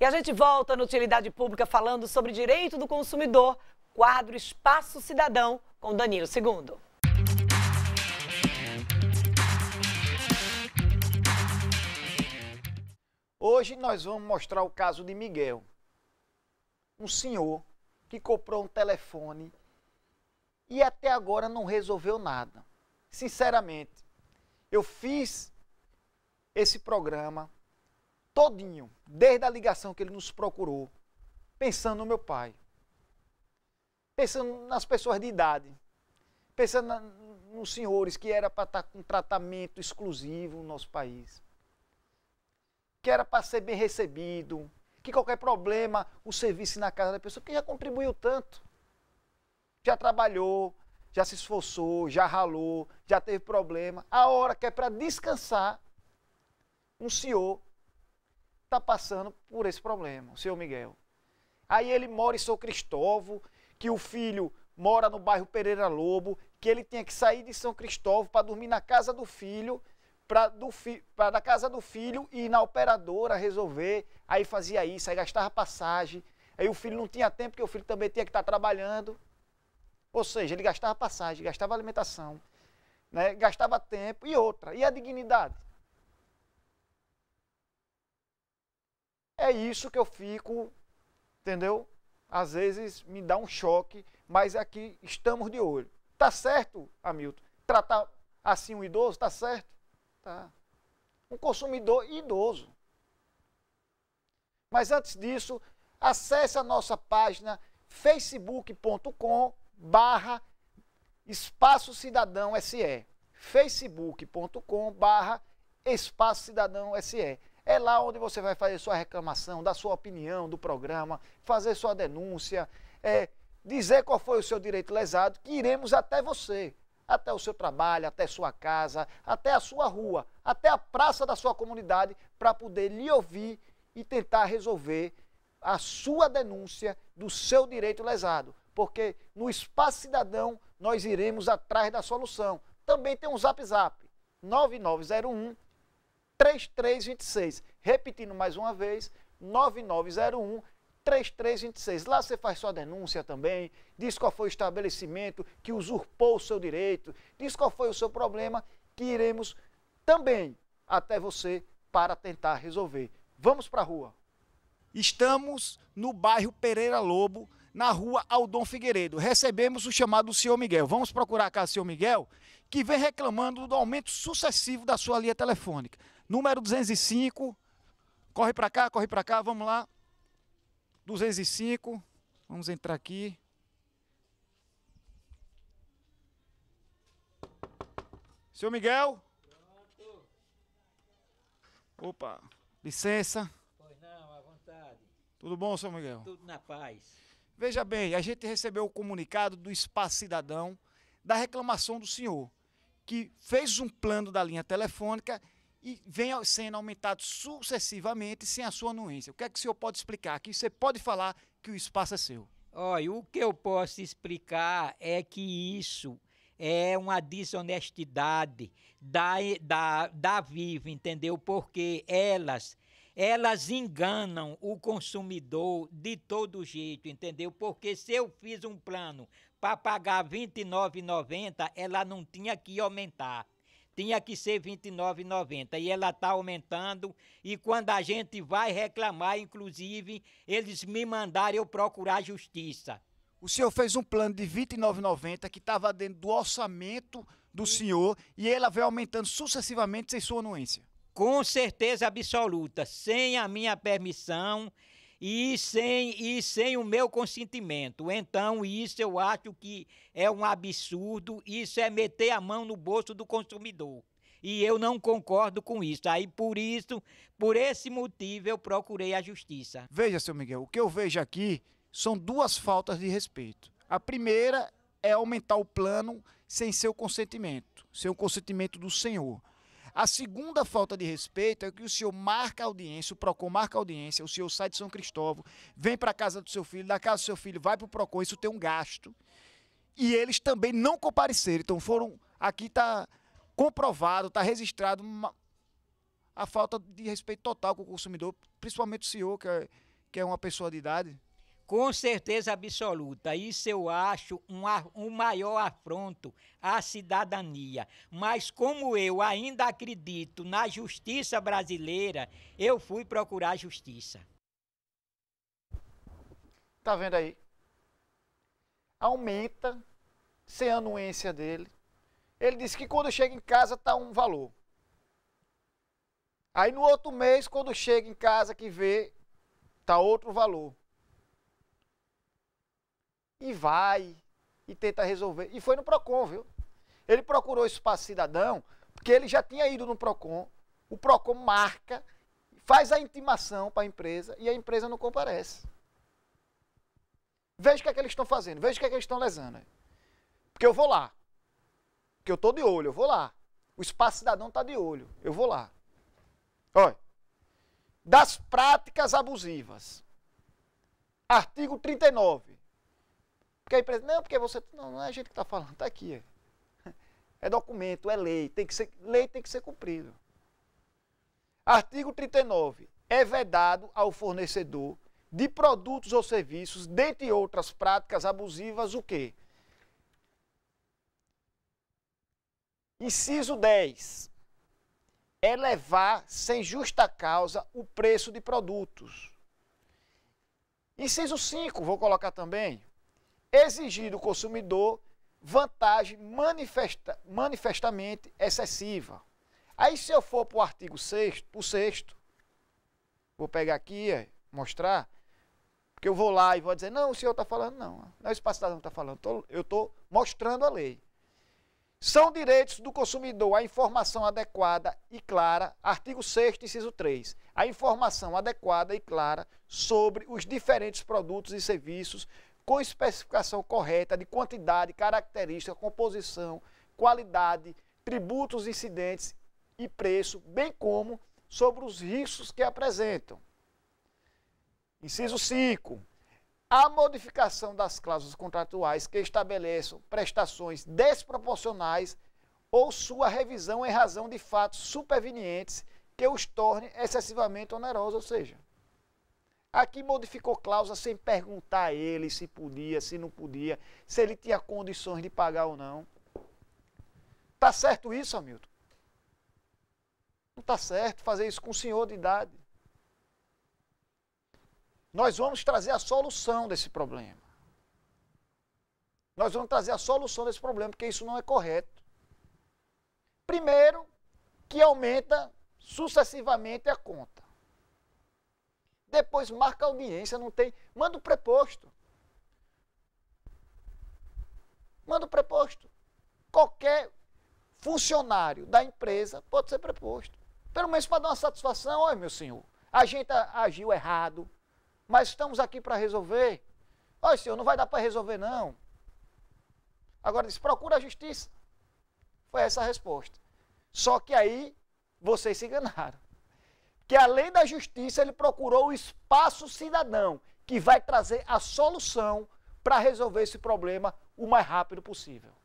E a gente volta no Utilidade Pública falando sobre direito do consumidor, quadro Espaço Cidadão, com Danilo Segundo. Hoje nós vamos mostrar o caso de Miguel, um senhor que comprou um telefone e até agora não resolveu nada. Sinceramente, eu fiz esse programa todinho, desde a ligação que ele nos procurou, pensando no meu pai, pensando nas pessoas de idade, pensando na, nos senhores que era para estar tá com tratamento exclusivo no nosso país, que era para ser bem recebido, que qualquer problema o serviço na casa da pessoa, que já contribuiu tanto, já trabalhou, já se esforçou, já ralou, já teve problema. A hora que é para descansar, um senhor está passando por esse problema, o senhor Miguel. Aí ele mora em São Cristóvão, que o filho mora no bairro Pereira Lobo, que ele tinha que sair de São Cristóvão para dormir na casa do filho, para fi, da casa do filho e ir na operadora resolver, aí fazia isso, aí gastava passagem, aí o filho não tinha tempo, porque o filho também tinha que estar tá trabalhando. Ou seja, ele gastava passagem, gastava alimentação, né? gastava tempo e outra. E a dignidade? É isso que eu fico, entendeu? Às vezes me dá um choque, mas aqui estamos de olho. Tá certo, Hamilton? Tratar assim um idoso, tá certo? Tá. Um consumidor idoso. Mas antes disso, acesse a nossa página facebook.com barra Espaço Cidadão SE facebook.com barra Espaço Cidadão SE é lá onde você vai fazer sua reclamação, dar sua opinião do programa, fazer sua denúncia, é, dizer qual foi o seu direito lesado, que iremos até você, até o seu trabalho, até sua casa, até a sua rua, até a praça da sua comunidade, para poder lhe ouvir e tentar resolver a sua denúncia do seu direito lesado. Porque no espaço cidadão nós iremos atrás da solução. Também tem um zap zap 9901 3326. Repetindo mais uma vez, 9901 3326. Lá você faz sua denúncia também, diz qual foi o estabelecimento que usurpou o seu direito, diz qual foi o seu problema, que iremos também até você para tentar resolver. Vamos para a rua. Estamos no bairro Pereira Lobo, na rua Aldon Figueiredo. Recebemos o chamado do senhor Miguel. Vamos procurar cá o senhor Miguel que vem reclamando do aumento sucessivo da sua linha telefônica. Número 205, corre para cá, corre para cá, vamos lá. 205, vamos entrar aqui. Seu Miguel? Pronto. Opa, licença. Pois não, à vontade. Tudo bom, seu Miguel? Tudo na paz. Veja bem, a gente recebeu o comunicado do Espaço Cidadão da reclamação do senhor, que fez um plano da linha telefônica e vem sendo aumentado sucessivamente sem a sua anuência. O que é que o senhor pode explicar aqui? Você pode falar que o espaço é seu. Olha, o que eu posso explicar é que isso é uma desonestidade da, da, da Vivo, entendeu? Porque elas elas enganam o consumidor de todo jeito, entendeu? Porque se eu fiz um plano para pagar R$ 29,90, ela não tinha que aumentar. Tinha que ser R$ 29,90 e ela está aumentando. E quando a gente vai reclamar, inclusive, eles me mandaram eu procurar justiça. O senhor fez um plano de R$ 29,90 que estava dentro do orçamento do senhor e ela veio aumentando sucessivamente sem sua anuência. Com certeza absoluta, sem a minha permissão, e sem, e sem o meu consentimento. Então, isso eu acho que é um absurdo, isso é meter a mão no bolso do consumidor. E eu não concordo com isso. Aí, por isso, por esse motivo, eu procurei a justiça. Veja, seu Miguel, o que eu vejo aqui são duas faltas de respeito. A primeira é aumentar o plano sem seu consentimento, sem o consentimento do senhor. A segunda falta de respeito é que o senhor marca audiência, o PROCON marca audiência, o senhor sai de São Cristóvão, vem para a casa do seu filho, da casa do seu filho, vai para o PROCON, isso tem um gasto. E eles também não compareceram. Então foram. Aqui está comprovado, está registrado uma, a falta de respeito total com o consumidor, principalmente o senhor, que é, que é uma pessoa de idade. Com certeza absoluta, isso eu acho um, um maior afronto à cidadania. Mas como eu ainda acredito na justiça brasileira, eu fui procurar justiça. Tá vendo aí? Aumenta sem anuência dele. Ele disse que quando chega em casa tá um valor. Aí no outro mês, quando chega em casa que vê, tá outro valor e vai e tenta resolver. E foi no PROCON, viu? Ele procurou o Espaço Cidadão, porque ele já tinha ido no PROCON. O PROCON marca, faz a intimação para a empresa e a empresa não comparece. Veja o que é que eles estão fazendo, veja o que é que eles estão lesando. Porque eu vou lá. Porque eu estou de olho, eu vou lá. O Espaço Cidadão está de olho, eu vou lá. Olha. Das práticas abusivas. Artigo 39 porque a empresa, não, porque você. Não, não é a gente que está falando, está aqui. É documento, é lei. Tem que ser, lei tem que ser cumprido. Artigo 39. É vedado ao fornecedor de produtos ou serviços, dentre outras práticas abusivas, o quê? Inciso 10. Elevar é sem justa causa o preço de produtos. Inciso 5, vou colocar também, exigir do consumidor vantagem manifesta, manifestamente excessiva. Aí, se eu for para o artigo 6, o 6, vou pegar aqui, é, mostrar, porque eu vou lá e vou dizer, não, o senhor está falando, não, não é o que não está falando, eu estou mostrando a lei. São direitos do consumidor a informação adequada e clara, artigo 6, inciso 3. A informação adequada e clara sobre os diferentes produtos e serviços com especificação correta de quantidade, característica, composição, qualidade, tributos incidentes e preço, bem como sobre os riscos que apresentam. Inciso 5. A modificação das cláusulas contratuais que estabeleçam prestações desproporcionais ou sua revisão em razão de fatos supervenientes que os torne excessivamente onerosos, ou seja, Aqui modificou cláusula sem perguntar a ele se podia, se não podia, se ele tinha condições de pagar ou não. Tá certo isso, Hamilton? Não tá certo fazer isso com o senhor de idade. Nós vamos trazer a solução desse problema. Nós vamos trazer a solução desse problema, porque isso não é correto. Primeiro, que aumenta sucessivamente a conta. Depois marca audiência, não tem. Manda o preposto. Manda o preposto. Qualquer funcionário da empresa pode ser preposto. Pelo menos para dar uma satisfação, olha, meu senhor, a gente agiu errado, mas estamos aqui para resolver. Olha, senhor, não vai dar para resolver, não. Agora diz, procura a justiça. Foi essa a resposta. Só que aí vocês se enganaram que além da justiça ele procurou o espaço cidadão, que vai trazer a solução para resolver esse problema o mais rápido possível.